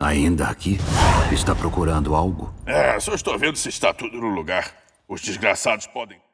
Ainda aqui? Está procurando algo? É, só estou vendo se está tudo no lugar. Os desgraçados podem